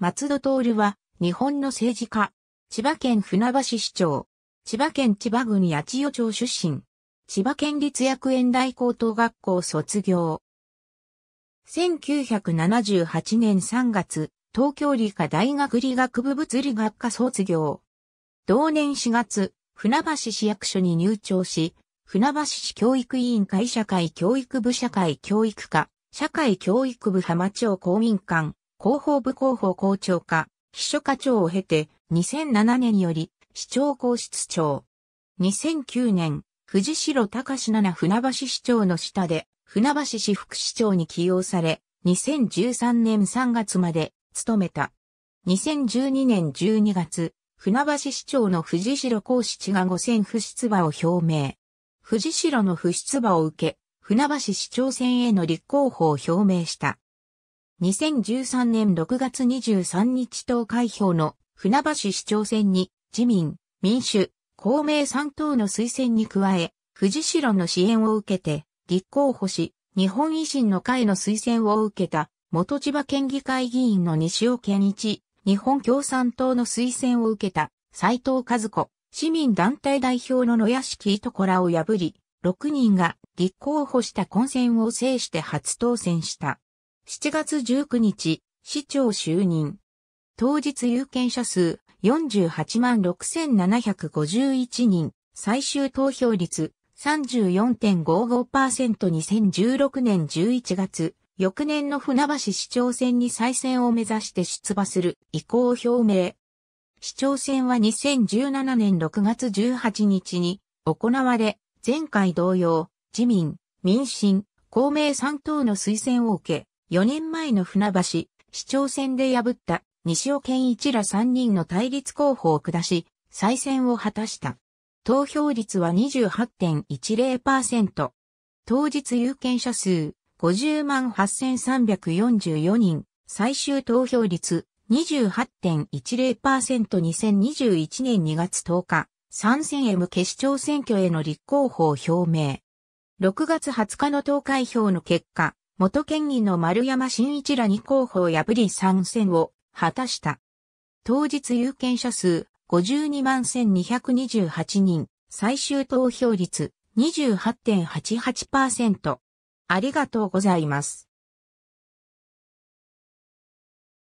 松戸徹は、日本の政治家、千葉県船橋市長、千葉県千葉郡八千代町出身、千葉県立薬園大高等学校卒業。1978年3月、東京理科大学理学部物理学科卒業。同年4月、船橋市役所に入庁し、船橋市教育委員会社会教育部社会教育課、社会教育部浜町公民館、広報部広報校長課、秘書課長を経て、2007年より、市長公室長。2009年、藤代隆七船橋市長の下で、船橋市副市長に起用され、2013年3月まで、務めた。2012年12月、船橋市長の藤代公室が5 0不出馬を表明。藤代の不出馬を受け、船橋市長選への立候補を表明した。2013年6月23日投開票の船橋市長選に自民、民主、公明3党の推薦に加え、藤城の支援を受けて、立候補し、日本維新の会の推薦を受けた、元千葉県議会議員の西尾健一、日本共産党の推薦を受けた、斉藤和子、市民団体代表の野屋敷いとこらを破り、6人が立候補した混戦を制して初当選した。7月19日、市長就任。当日有権者数48万6751人、最終投票率 34.55%2016 年11月、翌年の船橋市長選に再選を目指して出馬する意向を表明。市長選は2017年6月18日に行われ、前回同様、自民、民進、公明3党の推薦を受け、4年前の船橋、市長選で破った西尾健一ら3人の対立候補を下し、再選を果たした。投票率は28.10%。当日有権者数50万8344人、最終投票率 28.10%2021 年2月10日、参向 M 決勝選挙への立候補を表明。6月20日の投開票の結果、元県議の丸山新一らに候補を破り参戦を果たした。当日有権者数52万1228人、最終投票率28.88%。ありがとうございます。